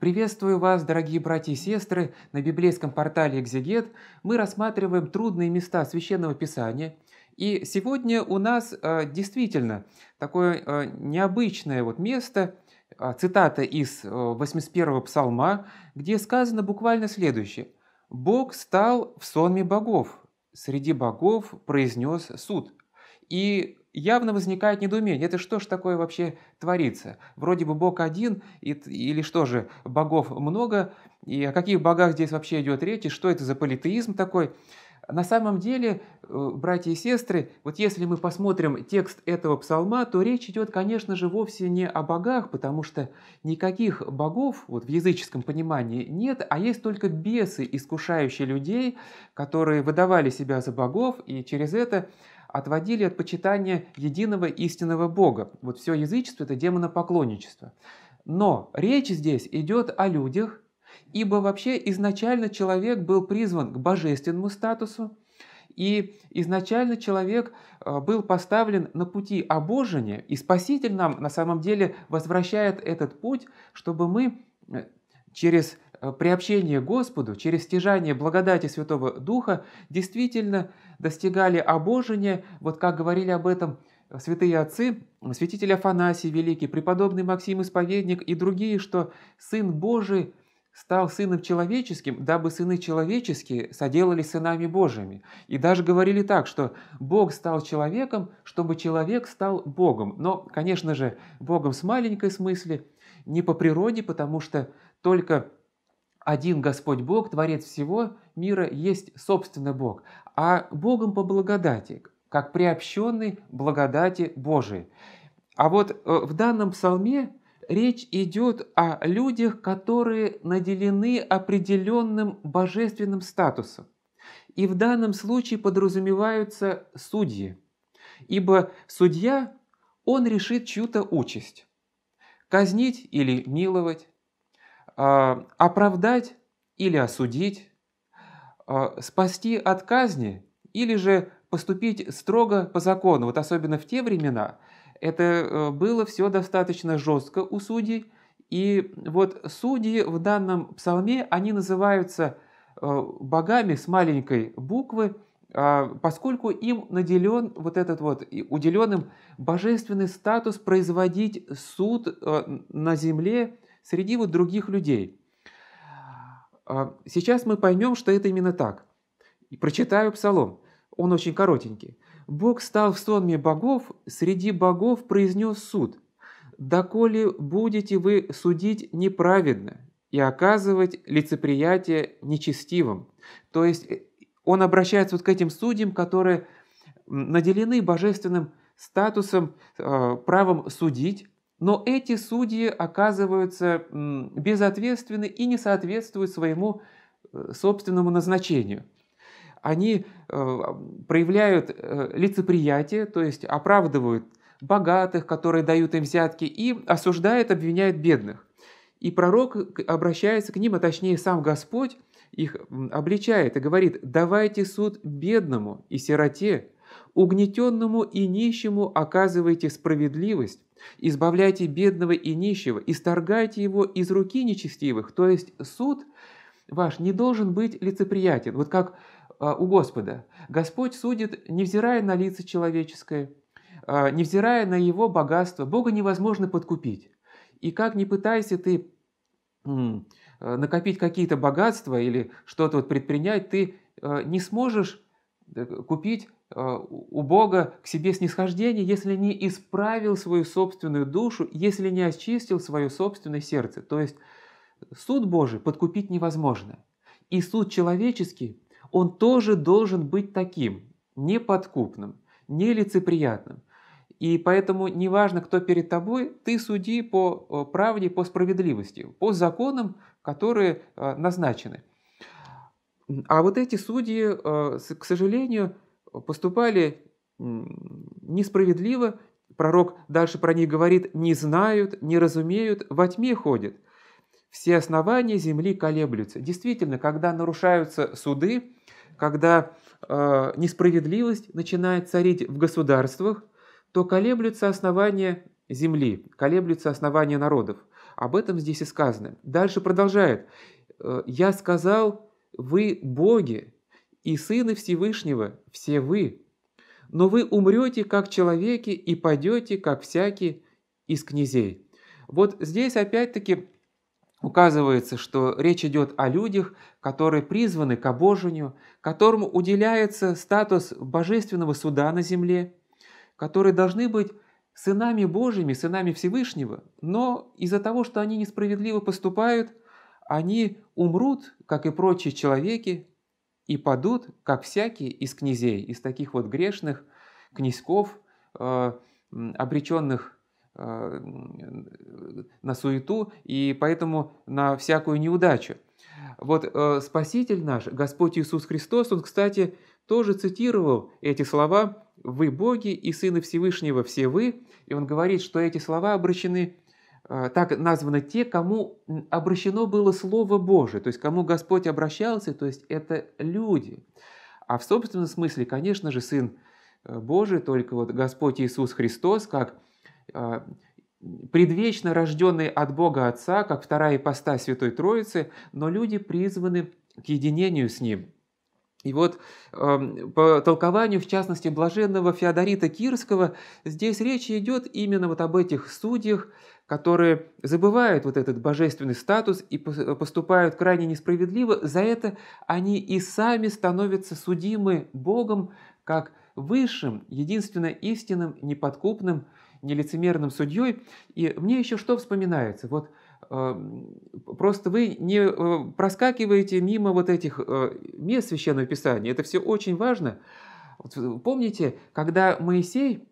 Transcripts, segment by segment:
Приветствую вас, дорогие братья и сестры! На библейском портале «Экзегет» мы рассматриваем трудные места Священного Писания. И сегодня у нас э, действительно такое э, необычное вот место, э, цитата из э, 81-го псалма, где сказано буквально следующее. «Бог стал в сонме богов, среди богов произнес суд». И явно возникает недоумение. Это что ж такое вообще творится? Вроде бы Бог один, и, или что же, богов много, и о каких богах здесь вообще идет речь, и что это за политеизм такой? На самом деле, э, братья и сестры, вот если мы посмотрим текст этого псалма, то речь идет, конечно же, вовсе не о богах, потому что никаких богов вот в языческом понимании нет, а есть только бесы, искушающие людей, которые выдавали себя за богов, и через это отводили от почитания единого истинного Бога. Вот все язычество – это демонопоклонничество. Но речь здесь идет о людях, ибо вообще изначально человек был призван к божественному статусу, и изначально человек э, был поставлен на пути обожения, и Спаситель нам на самом деле возвращает этот путь, чтобы мы э, через Э, приобщение к Господу через стяжание благодати Святого Духа действительно достигали обожения, вот как говорили об этом святые отцы, святитель Афанасий Великий, преподобный Максим Исповедник и другие, что Сын Божий стал Сыном Человеческим, дабы сыны человеческие соделали сынами Божьими. И даже говорили так, что Бог стал человеком, чтобы человек стал Богом. Но, конечно же, Богом с маленькой смысле, не по природе, потому что только один Господь Бог, Творец всего мира, есть собственно Бог, а Богом по благодати, как приобщенный благодати Божией. А вот э, в данном псалме речь идет о людях, которые наделены определенным божественным статусом. И в данном случае подразумеваются судьи. Ибо судья, он решит чью-то участь. Казнить или миловать, а, оправдать или осудить, а, спасти от казни или же поступить строго по закону. Вот особенно в те времена это э, было все достаточно жестко у судей. И вот судьи в данном псалме, они называются э, богами с маленькой буквы, а, поскольку им наделен вот этот вот, уделен божественный статус производить суд э, на земле, среди вот других людей. А, сейчас мы поймем, что это именно так. И прочитаю псалом. Он очень коротенький. «Бог стал в сонме богов, среди богов произнес суд. Доколе будете вы судить неправедно и оказывать лицеприятие нечестивым». То есть э, он обращается вот к этим судьям, которые наделены божественным статусом, э, правом судить, но эти судьи оказываются безответственны и не соответствуют своему э, собственному назначению. Они э, проявляют э, лицеприятие, то есть оправдывают богатых, которые дают им взятки, и осуждают, обвиняют бедных. И пророк обращается к ним, а точнее сам Господь их обличает и говорит, давайте суд бедному и сироте, Угнетенному и нищему оказывайте справедливость, избавляйте бедного и нищего, исторгайте его из руки нечестивых, то есть суд ваш не должен быть лицеприятен, вот как а, у Господа. Господь судит, невзирая на лица человеческое, а, невзирая на его богатство. Бога невозможно подкупить. И как не пытайся ты а, накопить какие-то богатства или что-то вот предпринять, ты не сможешь э, купить а, у Бога к себе снисхождение, если не исправил свою собственную душу, если не очистил свое собственное сердце. То есть суд Божий подкупить невозможно. И суд человеческий, он тоже должен быть таким, неподкупным, нелицеприятным. И поэтому неважно, кто перед тобой, ты суди по э, правде, по справедливости, по законам, которые э, назначены. А вот эти судьи, э, к сожалению, поступали несправедливо, пророк дальше про них говорит, не знают, не разумеют, во тьме ходят. Все основания земли колеблются. Действительно, когда нарушаются суды, когда э, несправедливость начинает царить в государствах, то колеблются основания земли, колеблются основания народов. Об этом здесь и сказано. Дальше продолжает. «Э, «Я сказал, вы боги, и сыны Всевышнего, все вы. Но вы умрете, как человеки, и падете, как всякие из князей». Вот здесь опять-таки указывается, что речь идет о людях, которые призваны к обожению, которому уделяется статус божественного суда на земле, которые должны быть сынами Божьими, сынами Всевышнего, но из-за того, что они несправедливо поступают, они умрут, как и прочие человеки, и падут, как всякие из князей, из таких вот грешных князьков, э, обреченных э, на суету и поэтому на всякую неудачу. Вот э, Спаситель наш, Господь Иисус Христос, Он, кстати, тоже цитировал эти слова «Вы боги и Сыны Всевышнего все вы», и Он говорит, что эти слова обращены а, так названы те, кому обращено было Слово Божие, то есть кому Господь обращался, то есть это люди. А в собственном смысле, конечно же, Сын э, Божий, только вот Господь Иисус Христос, как а, предвечно рожденный от Бога Отца, как вторая ипоста Святой Троицы, но люди призваны к единению с Ним. И вот эм, по толкованию, в частности, блаженного Феодорита Кирского, здесь речь идет именно вот об этих судьях, которые забывают вот этот божественный статус и поступают крайне несправедливо, за это они и сами становятся судимы Богом как высшим, единственно истинным, неподкупным, нелицемерным судьей. И мне еще что вспоминается? Вот э, просто вы не э, проскакиваете мимо вот этих э, мест Священного Писания. Это все очень важно. Помните, когда Моисей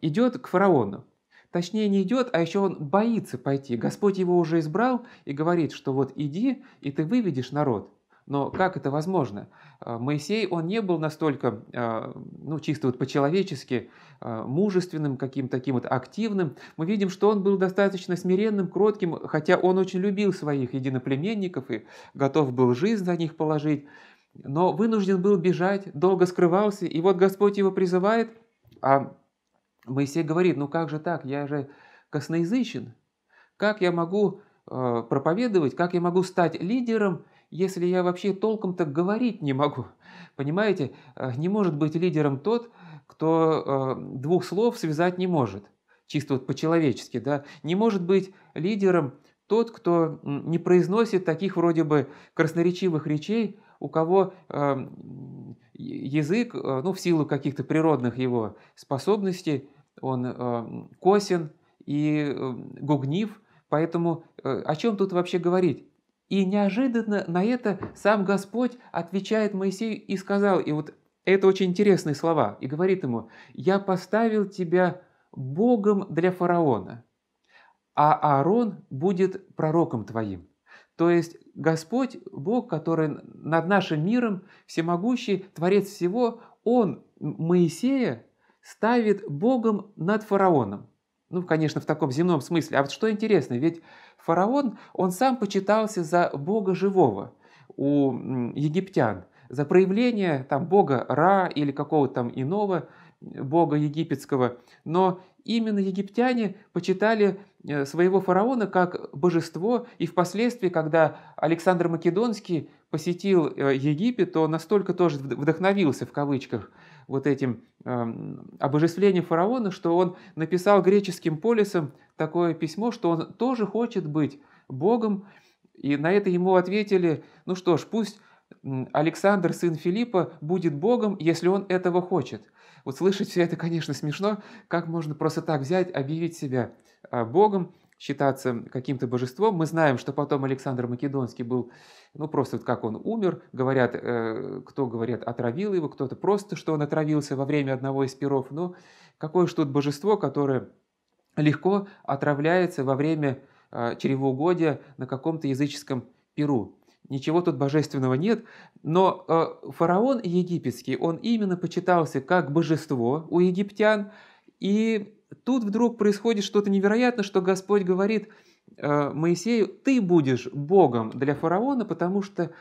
идет к фараону, Точнее, не идет, а еще он боится пойти. Господь его уже избрал и говорит, что вот иди, и ты выведешь народ. Но как это возможно? А, Моисей, он не был настолько, а, ну, чисто вот по-человечески, а, мужественным, каким то таким вот активным. Мы видим, что он был достаточно смиренным, кротким, хотя он очень любил своих единоплеменников и готов был жизнь за них положить, но вынужден был бежать, долго скрывался, и вот Господь его призывает, а Моисей говорит, ну как же так, я же косноязычен, как я могу э, проповедовать, как я могу стать лидером, если я вообще толком так говорить не могу. Понимаете, э, не может быть лидером тот, кто э, двух слов связать не может, чисто вот по-человечески, да. Не может быть лидером тот, кто не произносит таких вроде бы красноречивых речей, у кого э, язык, э, ну, в силу каких-то природных его способностей, он э, косен и э, гугнив, поэтому э, о чем тут вообще говорить? И неожиданно на это сам Господь отвечает Моисею и сказал, и вот это очень интересные слова, и говорит ему, «Я поставил тебя Богом для фараона, а Аарон будет пророком твоим». То есть Господь, Бог, который над нашим миром, всемогущий, творец всего, Он, Моисея, ставит Богом над фараоном. Ну, конечно, в таком земном смысле. А вот что интересно, ведь фараон, он сам почитался за Бога живого у египтян, за проявление там Бога Ра или какого-то там иного бога египетского, но именно египтяне почитали э, своего фараона как божество, и впоследствии, когда Александр Македонский посетил э, Египет, то настолько тоже вдохновился, в кавычках, вот этим эм, обожествлением фараона, что он написал греческим полисам такое письмо, что он тоже хочет быть богом, и на это ему ответили, ну что ж, пусть Александр, сын Филиппа, будет Богом, если он этого хочет. Вот слышать все это, конечно, смешно. Как можно просто так взять, объявить себя а, Богом, считаться каким-то божеством. Мы знаем, что потом Александр Македонский был, ну просто вот как он умер, говорят, э, кто, говорят, отравил его, кто-то просто, что он отравился во время одного из перов. Ну, какое же тут божество, которое легко отравляется во время а, чревоугодия на каком-то языческом перу ничего тут божественного нет, но э, фараон египетский, он именно почитался как божество у египтян, и тут вдруг происходит что-то невероятное, что Господь говорит э, Моисею, ты будешь Богом для фараона, потому что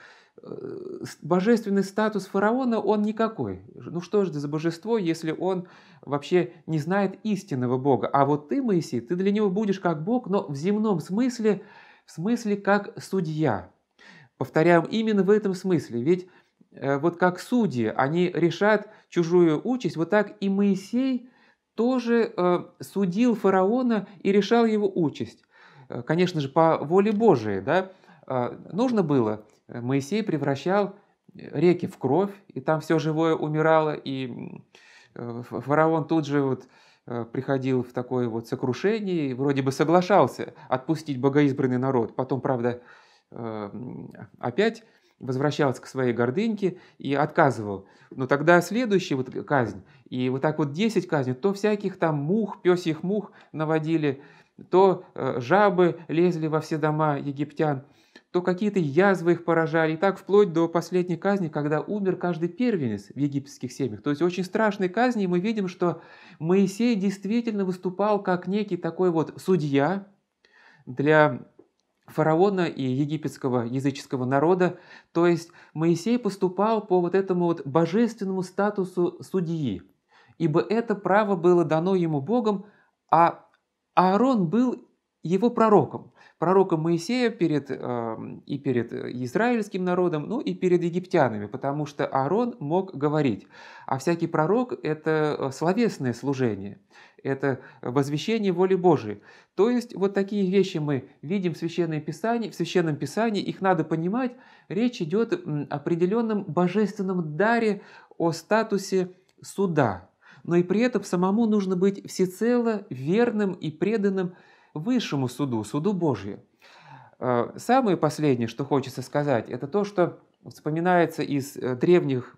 э, божественный статус фараона, он никакой. Ну что же это за божество, если он вообще не знает истинного Бога? А вот ты, Моисей, ты для него будешь как Бог, но в земном смысле, в смысле как судья. Повторяем, именно в этом смысле, ведь э, вот как судьи, они решат чужую участь, вот так и Моисей тоже э, судил фараона и решал его участь. Э, конечно же, по воле Божией, да, нужно было, Моисей превращал реки в кровь, и там все живое умирало, и фараон тут же вот приходил в такое вот сокрушение и вроде бы соглашался отпустить богоизбранный народ. Потом, правда, Эм, опять возвращался к своей гордыньке и отказывал. Но тогда следующая вот казнь, и вот так вот 10 казней, то всяких там мух, пёсьих мух наводили, то э, жабы лезли во все дома египтян, то какие-то язвы их поражали. И так вплоть до последней казни, когда умер каждый первенец в египетских семьях. То есть очень страшные казни, и мы видим, что Моисей действительно выступал как некий такой вот судья для фараона и египетского языческого народа. То есть Моисей поступал по вот этому вот божественному статусу судьи, ибо это право было дано ему Богом, а Аарон был его пророком, пророком Моисея перед, э, и перед э, израильским народом, ну и перед египтянами, потому что Аарон мог говорить. А всякий пророк – это э, словесное служение, это возвещение воли Божией. То есть вот такие вещи мы видим в Священном Писании, в Священном Писании их надо понимать. Речь идет о определенном божественном даре, о статусе суда. Но и при этом самому нужно быть всецело верным и преданным – высшему суду, суду Божию. Э, самое последнее, что хочется сказать, это то, что вспоминается из э, древних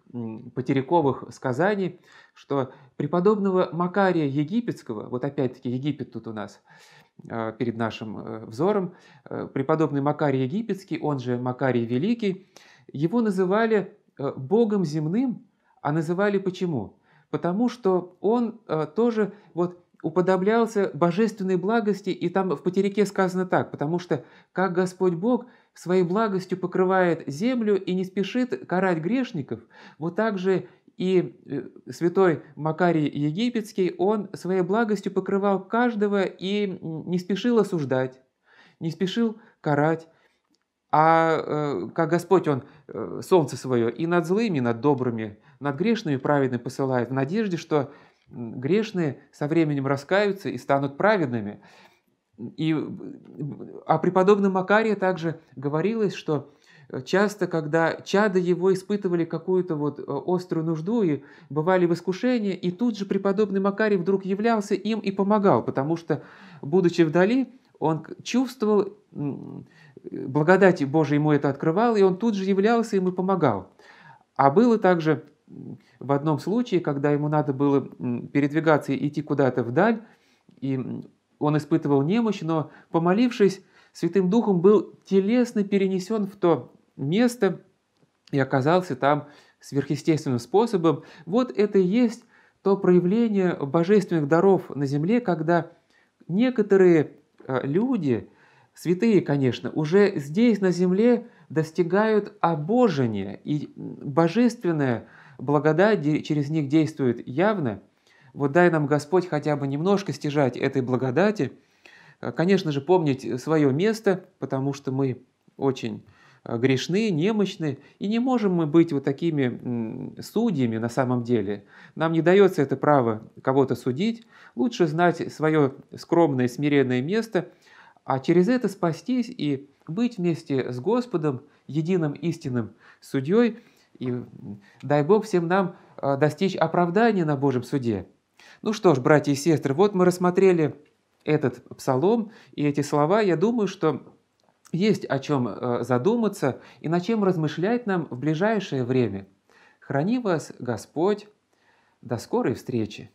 потеряковых сказаний, что преподобного Макария Египетского, вот опять-таки Египет тут у нас э, перед нашим взором, преподобный Макарий Египетский, он же Макарий Великий, его называли богом земным, а называли почему? Потому что он тоже вот уподоблялся божественной благости, и там в Патерике сказано так, потому что как Господь Бог своей благостью покрывает землю и не спешит карать грешников, вот так же и э, святой Макарий Египетский, он своей благостью покрывал каждого и не спешил осуждать, не спешил карать. А э, как Господь, Он э, солнце свое и над злыми, и над добрыми, над грешными праведными посылает, в надежде, что грешные со временем раскаются и станут праведными. И о а преподобном Макарии также говорилось, что часто, когда чада его испытывали какую-то вот э, острую нужду и бывали в искушении, и тут же преподобный Макарий вдруг являлся им и помогал, потому что, будучи вдали, он чувствовал, благодать Божия ему это открывал, и он тут же являлся им и помогал. А было также в одном случае, когда ему надо было передвигаться и идти куда-то вдаль, и он испытывал немощь, но, помолившись, Святым Духом был телесно перенесен в то место и оказался там сверхъестественным способом. Вот это и есть то проявление божественных даров на земле, когда некоторые а, люди, святые, конечно, уже здесь на земле достигают обожения, и божественное – благодать через них действует явно, вот дай нам Господь хотя бы немножко стяжать этой благодати, э, конечно же, помнить свое место, потому что мы очень э, грешны, немощны, и не можем мы быть вот такими судьями на самом деле. Нам не дается это право кого-то судить. Лучше знать свое скромное, смиренное место, а через это спастись и быть вместе с Господом, единым истинным судьей – и дай Бог всем нам э, достичь оправдания на Божьем суде. Ну что ж, братья и сестры, вот мы рассмотрели этот псалом и эти слова. Я думаю, что есть о чем э, задуматься и на чем размышлять нам в ближайшее время. Храни вас Господь. До скорой встречи!